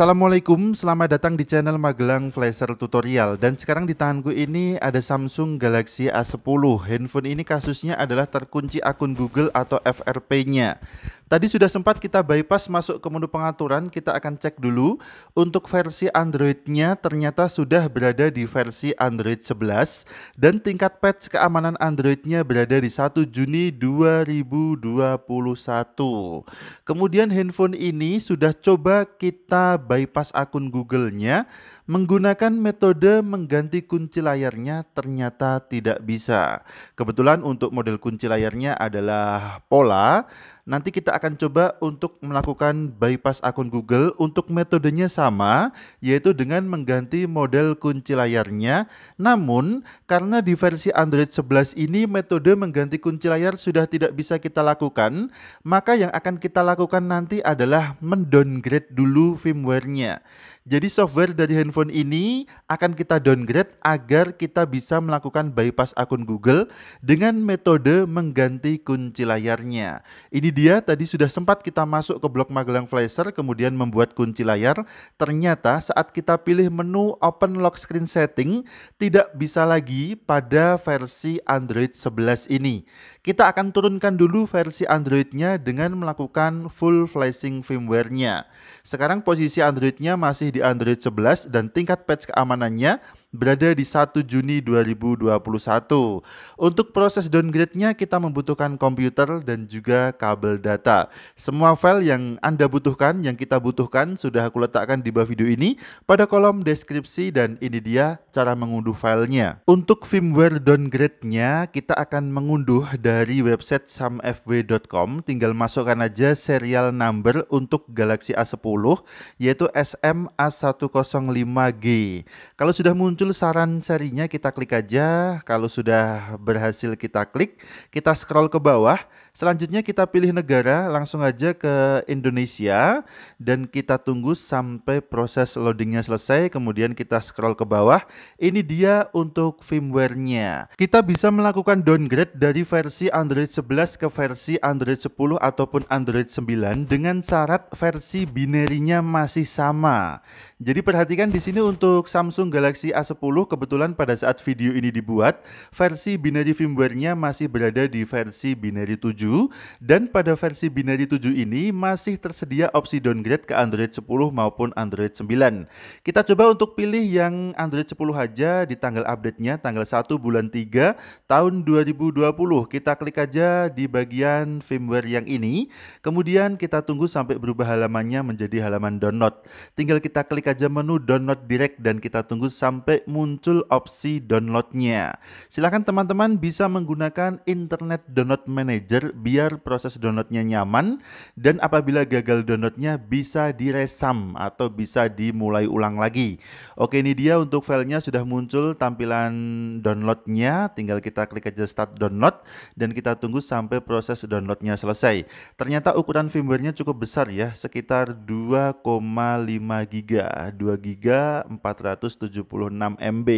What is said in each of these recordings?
Assalamualaikum, selamat datang di channel Magelang Flasher Tutorial Dan sekarang di tanganku ini ada Samsung Galaxy A10 Handphone ini kasusnya adalah terkunci akun Google atau FRP-nya Tadi sudah sempat kita bypass masuk ke menu pengaturan, kita akan cek dulu untuk versi Android-nya ternyata sudah berada di versi Android 11 dan tingkat patch keamanan Android-nya berada di 1 Juni 2021. Kemudian handphone ini sudah coba kita bypass akun Google-nya Menggunakan metode mengganti kunci layarnya ternyata tidak bisa. Kebetulan untuk model kunci layarnya adalah pola. Nanti kita akan coba untuk melakukan bypass akun Google untuk metodenya sama, yaitu dengan mengganti model kunci layarnya. Namun, karena di versi Android 11 ini metode mengganti kunci layar sudah tidak bisa kita lakukan, maka yang akan kita lakukan nanti adalah mendowngrade dulu firmware-nya. Jadi software dari handphone ini akan kita downgrade agar kita bisa melakukan bypass akun Google dengan metode mengganti kunci layarnya. Ini dia tadi sudah sempat kita masuk ke blog Magelang Flasher kemudian membuat kunci layar. Ternyata saat kita pilih menu Open Lock Screen Setting tidak bisa lagi pada versi Android 11 ini. Kita akan turunkan dulu versi Androidnya dengan melakukan full flashing firmware-nya. Sekarang posisi Androidnya masih di Android 11 dan tingkat patch keamanannya berada di 1 Juni 2021. Untuk proses downgrade-nya kita membutuhkan komputer dan juga kabel data. Semua file yang Anda butuhkan, yang kita butuhkan sudah aku letakkan di bawah video ini pada kolom deskripsi dan ini dia cara mengunduh filenya. Untuk firmware downgrade-nya kita akan mengunduh dari website samfw.com tinggal masukkan aja serial number untuk Galaxy A10 yaitu SMA105G. Kalau sudah muncul muncul saran serinya kita klik aja. Kalau sudah berhasil kita klik, kita scroll ke bawah, Selanjutnya kita pilih negara, langsung aja ke Indonesia dan kita tunggu sampai proses loadingnya selesai, kemudian kita scroll ke bawah. Ini dia untuk firmware-nya. Kita bisa melakukan downgrade dari versi Android 11 ke versi Android 10 ataupun Android 9 dengan syarat versi binary-nya masih sama. Jadi perhatikan di sini untuk Samsung Galaxy A10 kebetulan pada saat video ini dibuat, versi binary firmware-nya masih berada di versi binary 7 7 dan pada versi binary 7 ini masih tersedia opsi downgrade ke Android 10 maupun Android 9. Kita coba untuk pilih yang Android 10 aja di tanggal update-nya tanggal 1 bulan 3 tahun 2020. Kita klik aja di bagian firmware yang ini. Kemudian kita tunggu sampai berubah halamannya menjadi halaman download. Tinggal kita klik aja menu download direct dan kita tunggu sampai muncul opsi downloadnya. Silahkan teman-teman bisa menggunakan Internet Download Manager biar proses downloadnya nyaman dan apabila gagal downloadnya bisa diresam atau bisa dimulai ulang lagi. Oke ini dia untuk filenya sudah muncul tampilan downloadnya, tinggal kita klik aja start download dan kita tunggu sampai proses downloadnya selesai. Ternyata ukuran firmware-nya cukup besar ya, sekitar 2,5 GB, 2 giga 476 MB.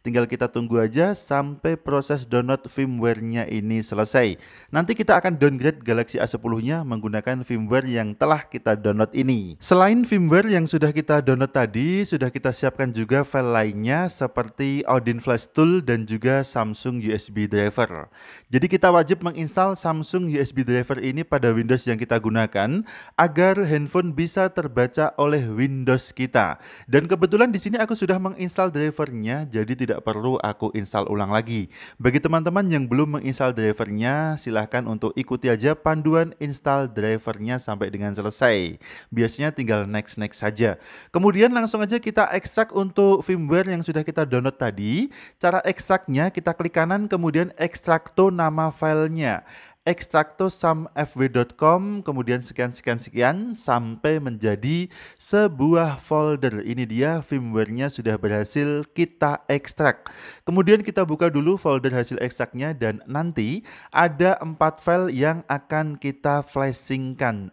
Tinggal kita tunggu aja sampai proses download firmware-nya ini selesai. Nanti kita kita akan downgrade Galaxy A10-nya menggunakan firmware yang telah kita download ini. Selain firmware yang sudah kita download tadi, sudah kita siapkan juga file lainnya seperti Odin Flash Tool dan juga Samsung USB driver. Jadi kita wajib menginstal Samsung USB driver ini pada Windows yang kita gunakan agar handphone bisa terbaca oleh Windows kita. Dan kebetulan di sini aku sudah menginstal drivernya, jadi tidak perlu aku install ulang lagi. Bagi teman-teman yang belum menginstal drivernya, silahkan untuk untuk ikuti aja panduan install drivernya sampai dengan selesai. Biasanya tinggal next-next saja. Kemudian langsung aja kita ekstrak untuk firmware yang sudah kita download tadi. Cara ekstraknya kita klik kanan kemudian ekstrak to nama filenya ekstraktosamfw.com kemudian sekian sekian sekian sampai menjadi sebuah folder. Ini dia firmware-nya sudah berhasil kita ekstrak. Kemudian kita buka dulu folder hasil ekstraknya dan nanti ada empat file yang akan kita flashingkan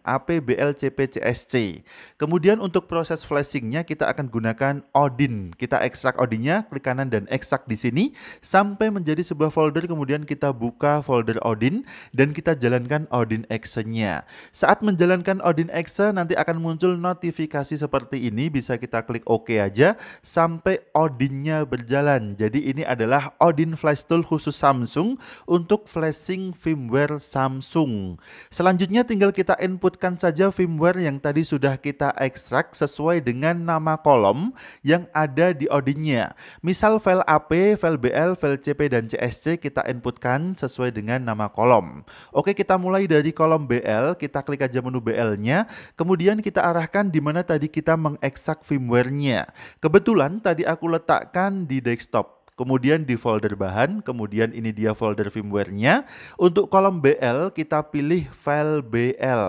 cpcsc Kemudian untuk proses flashingnya kita akan gunakan Odin. Kita ekstrak Odinnya, klik kanan dan ekstrak di sini sampai menjadi sebuah folder kemudian kita buka folder Odin dan dan kita jalankan Odin Action-nya. Saat menjalankan Odin Action nanti akan muncul notifikasi seperti ini, bisa kita klik OK aja sampai Odin-nya berjalan. Jadi ini adalah Odin Flash Tool khusus Samsung untuk flashing firmware Samsung. Selanjutnya tinggal kita inputkan saja firmware yang tadi sudah kita ekstrak sesuai dengan nama kolom yang ada di Odin-nya. Misal file AP, file BL, file CP dan CSC kita inputkan sesuai dengan nama kolom. Oke, kita mulai dari kolom BL, kita klik aja menu BL-nya, kemudian kita arahkan di mana tadi kita mengeksak firmware-nya. Kebetulan tadi aku letakkan di desktop kemudian di folder bahan, kemudian ini dia folder firmware-nya. Untuk kolom BL kita pilih file BL.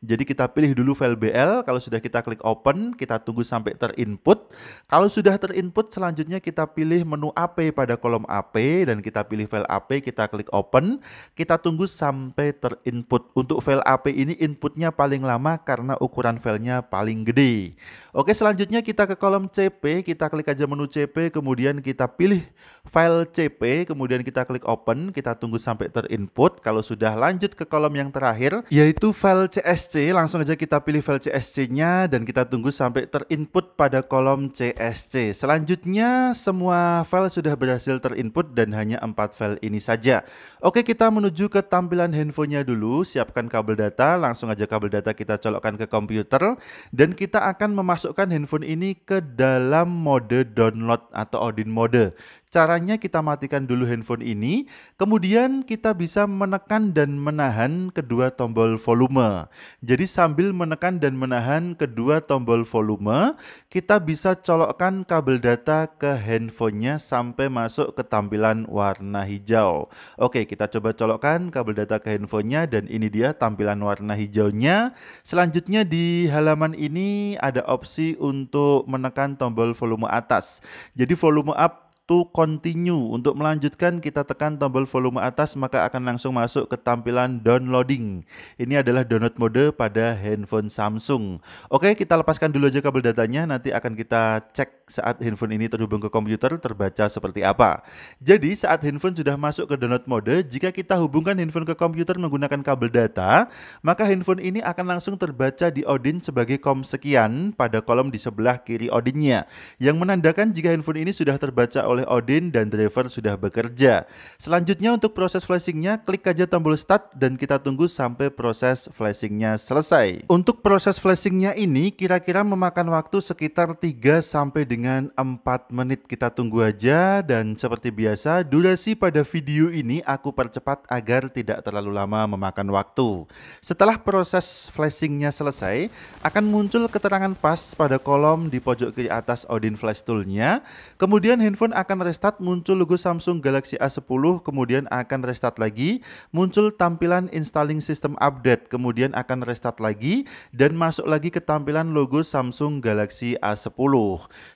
Jadi kita pilih dulu file BL, kalau sudah kita klik open, kita tunggu sampai terinput. Kalau sudah terinput selanjutnya kita pilih menu AP pada kolom AP dan kita pilih file AP, kita klik open, kita tunggu sampai terinput. Untuk file AP ini inputnya paling lama karena ukuran filenya paling gede. Oke, selanjutnya kita ke kolom CP, kita klik aja menu CP, kemudian kita pilih file CP, kemudian kita klik open, kita tunggu sampai terinput. Kalau sudah lanjut ke kolom yang terakhir, yaitu file CSC, langsung aja kita pilih file CSC-nya dan kita tunggu sampai terinput pada kolom CSC. Selanjutnya, semua file sudah berhasil terinput dan hanya empat file ini saja. Oke, kita menuju ke tampilan handphonenya dulu, siapkan kabel data, langsung aja kabel data kita colokkan ke komputer, dan kita akan memasukkan handphone ini ke dalam mode download atau Odin mode. Caranya kita matikan dulu handphone ini, kemudian kita bisa menekan dan menahan kedua tombol volume. Jadi sambil menekan dan menahan kedua tombol volume, kita bisa colokkan kabel data ke handphonenya sampai masuk ke tampilan warna hijau. Oke, kita coba colokkan kabel data ke handphonenya dan ini dia tampilan warna hijaunya. Selanjutnya di halaman ini ada opsi untuk menekan tombol volume atas. Jadi volume up to continue untuk melanjutkan kita tekan tombol volume atas maka akan langsung masuk ke tampilan downloading ini adalah download mode pada handphone Samsung oke kita lepaskan dulu aja kabel datanya nanti akan kita cek saat handphone ini terhubung ke komputer terbaca seperti apa jadi saat handphone sudah masuk ke download mode jika kita hubungkan handphone ke komputer menggunakan kabel data maka handphone ini akan langsung terbaca di Odin sebagai kom sekian pada kolom di sebelah kiri Odinnya yang menandakan jika handphone ini sudah terbaca oleh Odin dan driver sudah bekerja. Selanjutnya untuk proses flashingnya, klik aja tombol start dan kita tunggu sampai proses flashingnya selesai. Untuk proses flashingnya ini kira-kira memakan waktu sekitar 3 sampai dengan 4 menit. Kita tunggu aja dan seperti biasa durasi pada video ini aku percepat agar tidak terlalu lama memakan waktu. Setelah proses flashingnya selesai, akan muncul keterangan pas pada kolom di pojok kiri atas Odin Flash Toolnya. Kemudian handphone akan akan restart muncul logo Samsung Galaxy A10, kemudian akan restart lagi, muncul tampilan installing system update, kemudian akan restart lagi, dan masuk lagi ke tampilan logo Samsung Galaxy A10.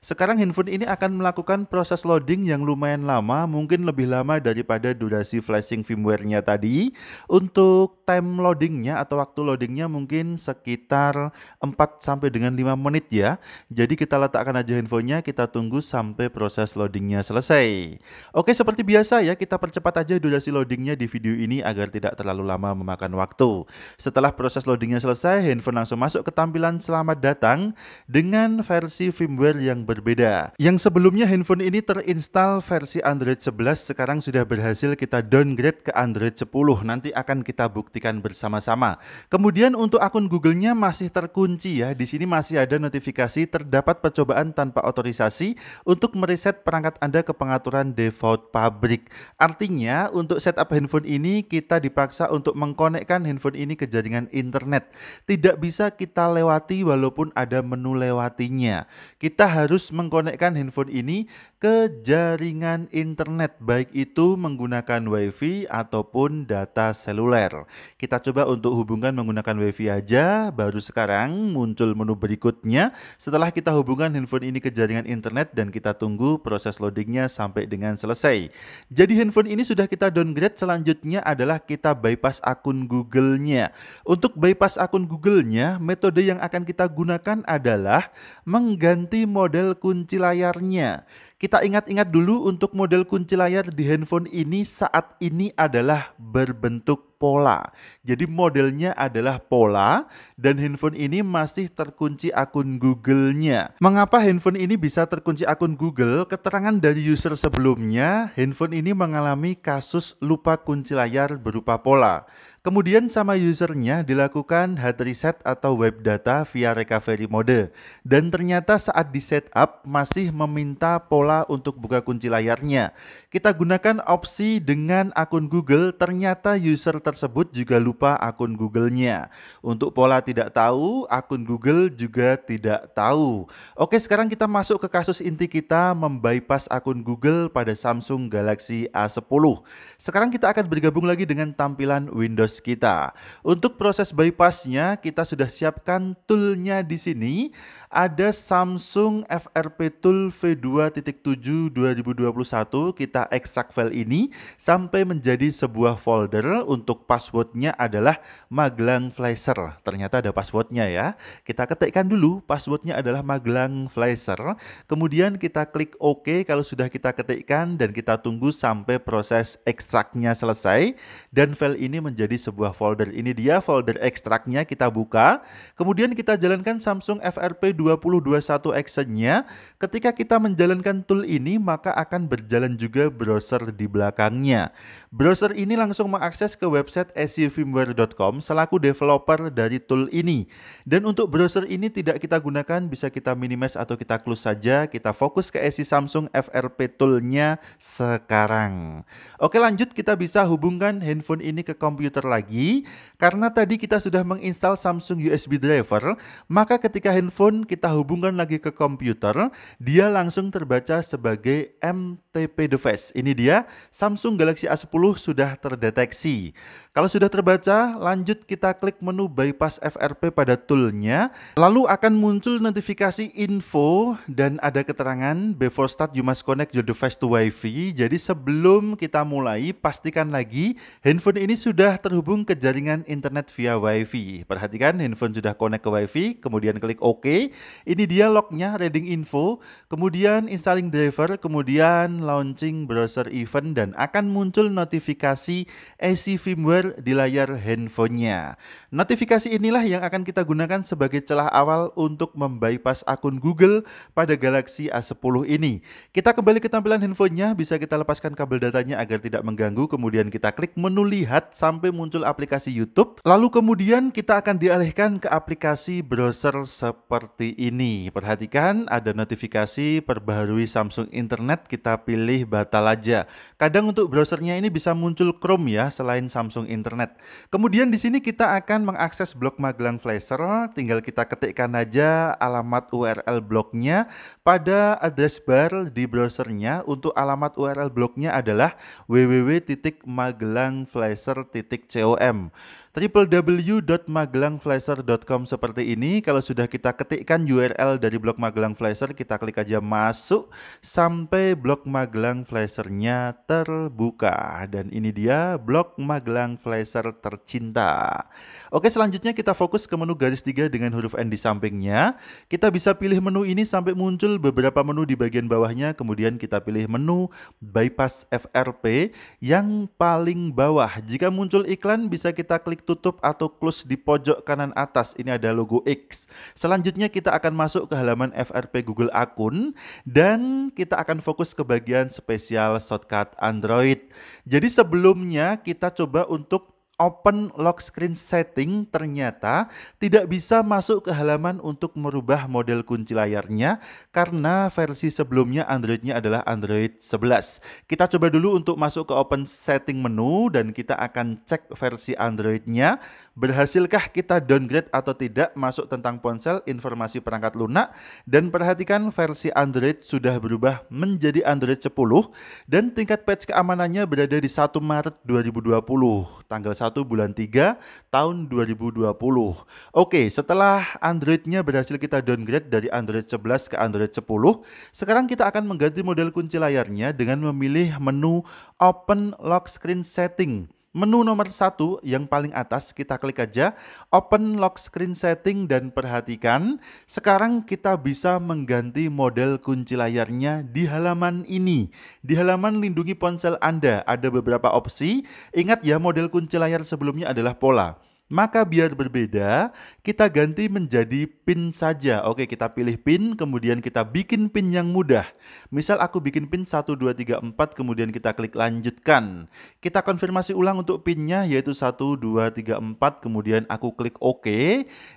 Sekarang handphone ini akan melakukan proses loading yang lumayan lama, mungkin lebih lama daripada durasi flashing firmware-nya tadi. Untuk time loadingnya atau waktu loadingnya mungkin sekitar 4 sampai dengan 5 menit ya. Jadi kita letakkan aja handphonenya, kita tunggu sampai proses loadingnya loadingnya selesai. Oke, seperti biasa ya, kita percepat aja durasi loadingnya di video ini agar tidak terlalu lama memakan waktu. Setelah proses loadingnya selesai, handphone langsung masuk ke tampilan selamat datang dengan versi firmware yang berbeda. Yang sebelumnya handphone ini terinstall versi Android 11, sekarang sudah berhasil kita downgrade ke Android 10. Nanti akan kita buktikan bersama-sama. Kemudian untuk akun Google-nya masih terkunci ya. Di sini masih ada notifikasi terdapat percobaan tanpa otorisasi untuk mereset perangkat Android anda ke pengaturan default pabrik. Artinya, untuk setup handphone ini kita dipaksa untuk mengkonekkan handphone ini ke jaringan internet. Tidak bisa kita lewati walaupun ada menu lewatinya. Kita harus mengkonekkan handphone ini ke jaringan internet, baik itu menggunakan WiFi ataupun data seluler. Kita coba untuk hubungkan menggunakan WiFi aja, baru sekarang muncul menu berikutnya. Setelah kita hubungkan handphone ini ke jaringan internet dan kita tunggu proses loading sampai dengan selesai. Jadi handphone ini sudah kita downgrade, selanjutnya adalah kita bypass akun Google-nya. Untuk bypass akun Google-nya, metode yang akan kita gunakan adalah mengganti model kunci layarnya. Kita ingat-ingat dulu untuk model kunci layar di handphone ini saat ini adalah berbentuk pola. Jadi modelnya adalah pola dan handphone ini masih terkunci akun Google-nya. Mengapa handphone ini bisa terkunci akun Google? Keterangan dari user sebelumnya, handphone ini mengalami kasus lupa kunci layar berupa pola. Kemudian sama usernya dilakukan hard reset atau web data via recovery mode. Dan ternyata saat di setup masih meminta pola untuk buka kunci layarnya. Kita gunakan opsi dengan akun Google, ternyata user tersebut juga lupa akun Google-nya. Untuk pola tidak tahu, akun Google juga tidak tahu. Oke, sekarang kita masuk ke kasus inti kita membypass akun Google pada Samsung Galaxy A10. Sekarang kita akan bergabung lagi dengan tampilan Windows kita. Untuk proses bypassnya kita sudah siapkan toolnya di sini. Ada Samsung FRP Tool V2.7 2021 kita ekstrak file ini sampai menjadi sebuah folder untuk passwordnya adalah Magelang Flasher. Ternyata ada passwordnya ya. Kita ketikkan dulu passwordnya adalah Magelang Flasher. Kemudian kita klik OK kalau sudah kita ketikkan dan kita tunggu sampai proses ekstraknya selesai dan file ini menjadi sebuah folder. Ini dia folder ekstraknya kita buka. Kemudian kita jalankan Samsung FRP 2021 Action-nya. Ketika kita menjalankan tool ini maka akan berjalan juga browser di belakangnya. Browser ini langsung mengakses ke website secfirmware.com selaku developer dari tool ini. Dan untuk browser ini tidak kita gunakan bisa kita minimize atau kita close saja. Kita fokus ke SC Samsung FRP toolnya sekarang. Oke lanjut kita bisa hubungkan handphone ini ke komputer lagi karena tadi kita sudah menginstal Samsung USB driver, maka ketika handphone kita hubungkan lagi ke komputer, dia langsung terbaca sebagai MTP device. Ini dia, Samsung Galaxy A10 sudah terdeteksi. Kalau sudah terbaca, lanjut kita klik menu bypass FRP pada toolnya, lalu akan muncul notifikasi info dan ada keterangan before start you must connect your device to wifi Jadi sebelum kita mulai, pastikan lagi handphone ini sudah terhubung terhubung ke jaringan internet via WiFi. Perhatikan, handphone sudah connect ke WiFi, kemudian klik OK. Ini dia lognya, reading info, kemudian installing driver, kemudian launching browser event, dan akan muncul notifikasi AC e firmware di layar handphonenya. Notifikasi inilah yang akan kita gunakan sebagai celah awal untuk membypass akun Google pada Galaxy A10 ini. Kita kembali ke tampilan handphonenya, bisa kita lepaskan kabel datanya agar tidak mengganggu, kemudian kita klik menu lihat sampai muncul muncul aplikasi YouTube. Lalu kemudian kita akan dialihkan ke aplikasi browser seperti ini. Perhatikan ada notifikasi perbaharui Samsung Internet, kita pilih batal aja. Kadang untuk browsernya ini bisa muncul Chrome ya selain Samsung Internet. Kemudian di sini kita akan mengakses blog Magelang Flasher, tinggal kita ketikkan aja alamat URL blognya pada address bar di browsernya untuk alamat URL blognya adalah www.magelangflasher.com COM www.magelangflasher.com seperti ini. Kalau sudah kita ketikkan URL dari blog Magelang Flasher, kita klik aja masuk sampai blog Magelang Flashernya terbuka. Dan ini dia blog Magelang Flasher tercinta. Oke, selanjutnya kita fokus ke menu garis tiga dengan huruf N di sampingnya. Kita bisa pilih menu ini sampai muncul beberapa menu di bagian bawahnya. Kemudian kita pilih menu bypass FRP yang paling bawah. Jika muncul iklan, bisa kita klik tutup atau close di pojok kanan atas. Ini ada logo X. Selanjutnya kita akan masuk ke halaman FRP Google akun dan kita akan fokus ke bagian spesial shortcut Android. Jadi sebelumnya kita coba untuk open lock screen setting ternyata tidak bisa masuk ke halaman untuk merubah model kunci layarnya karena versi sebelumnya Androidnya adalah Android 11. Kita coba dulu untuk masuk ke open setting menu dan kita akan cek versi Androidnya. Berhasilkah kita downgrade atau tidak masuk tentang ponsel informasi perangkat lunak dan perhatikan versi Android sudah berubah menjadi Android 10 dan tingkat patch keamanannya berada di 1 Maret 2020 tanggal 1 bulan 3 tahun 2020. Oke, setelah Android-nya berhasil kita downgrade dari Android 11 ke Android 10, sekarang kita akan mengganti model kunci layarnya dengan memilih menu Open Lock Screen Setting. Menu nomor satu yang paling atas kita klik aja open lock screen setting dan perhatikan sekarang kita bisa mengganti model kunci layarnya di halaman ini. Di halaman lindungi ponsel Anda ada beberapa opsi. Ingat ya model kunci layar sebelumnya adalah pola. Maka biar berbeda, kita ganti menjadi pin saja. Oke, kita pilih pin, kemudian kita bikin pin yang mudah. Misal aku bikin pin 1, 2, 3, 4, kemudian kita klik lanjutkan. Kita konfirmasi ulang untuk pinnya, yaitu 1, 2, 3, 4, kemudian aku klik OK.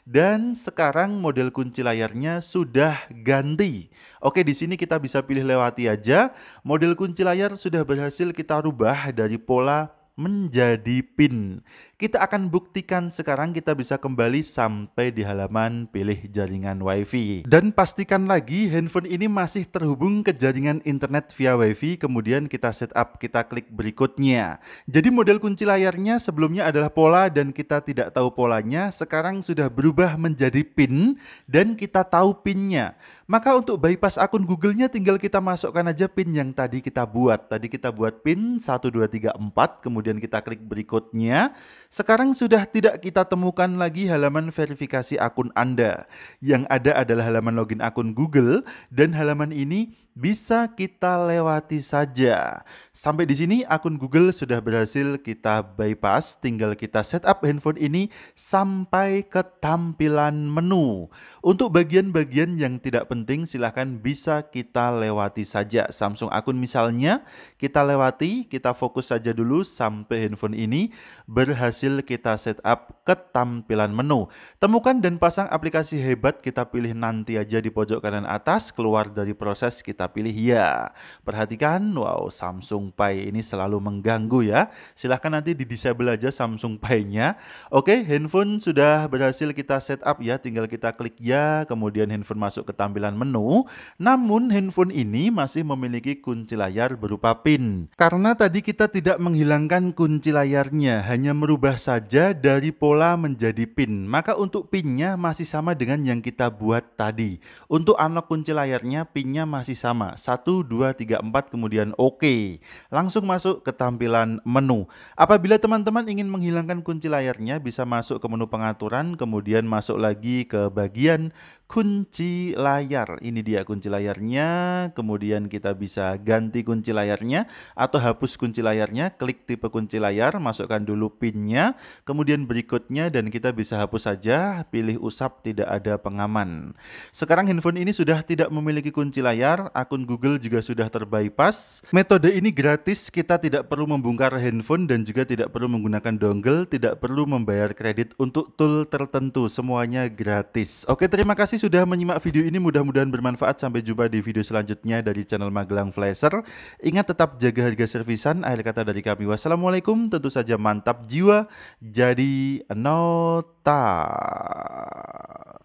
Dan sekarang model kunci layarnya sudah ganti. Oke, di sini kita bisa pilih lewati aja. Model kunci layar sudah berhasil kita rubah dari pola menjadi pin. Kita akan buktikan sekarang kita bisa kembali sampai di halaman pilih jaringan WiFi. Dan pastikan lagi handphone ini masih terhubung ke jaringan internet via WiFi, kemudian kita setup, kita klik berikutnya. Jadi model kunci layarnya sebelumnya adalah pola dan kita tidak tahu polanya, sekarang sudah berubah menjadi pin dan kita tahu pinnya. Maka untuk bypass akun Google-nya tinggal kita masukkan aja pin yang tadi kita buat. Tadi kita buat pin 1234, kemudian kemudian kita klik berikutnya. Sekarang sudah tidak kita temukan lagi halaman verifikasi akun Anda. Yang ada adalah halaman login akun Google dan halaman ini bisa kita lewati saja. Sampai di sini akun Google sudah berhasil kita bypass, tinggal kita setup handphone ini sampai ke tampilan menu. Untuk bagian-bagian yang tidak penting silahkan bisa kita lewati saja. Samsung akun misalnya kita lewati, kita fokus saja dulu sampai handphone ini berhasil kita setup ke tampilan menu. Temukan dan pasang aplikasi hebat kita pilih nanti aja di pojok kanan atas, keluar dari proses kita kita pilih ya. Perhatikan, wow Samsung Pay ini selalu mengganggu ya. Silahkan nanti di disable aja Samsung Pay-nya. Oke, handphone sudah berhasil kita setup ya. Tinggal kita klik ya, kemudian handphone masuk ke tampilan menu. Namun handphone ini masih memiliki kunci layar berupa PIN. Karena tadi kita tidak menghilangkan kunci layarnya, hanya merubah saja dari pola menjadi PIN. Maka untuk PIN-nya masih sama dengan yang kita buat tadi. Untuk unlock kunci layarnya, PIN-nya masih sama sama. 1, 2, 3, 4 kemudian oke. Okay. Langsung masuk ke tampilan menu. Apabila teman-teman ingin menghilangkan kunci layarnya bisa masuk ke menu pengaturan kemudian masuk lagi ke bagian kunci layar. Ini dia kunci layarnya. Kemudian kita bisa ganti kunci layarnya atau hapus kunci layarnya. Klik tipe kunci layar, masukkan dulu pinnya. Kemudian berikutnya dan kita bisa hapus saja. Pilih usap tidak ada pengaman. Sekarang handphone ini sudah tidak memiliki kunci layar akun Google juga sudah terbypass. Metode ini gratis, kita tidak perlu membongkar handphone dan juga tidak perlu menggunakan dongle, tidak perlu membayar kredit untuk tool tertentu, semuanya gratis. Oke, terima kasih sudah menyimak video ini, mudah-mudahan bermanfaat. Sampai jumpa di video selanjutnya dari channel Magelang Flasher. Ingat tetap jaga harga servisan, akhir kata dari kami. Wassalamualaikum, tentu saja mantap jiwa, jadi nota.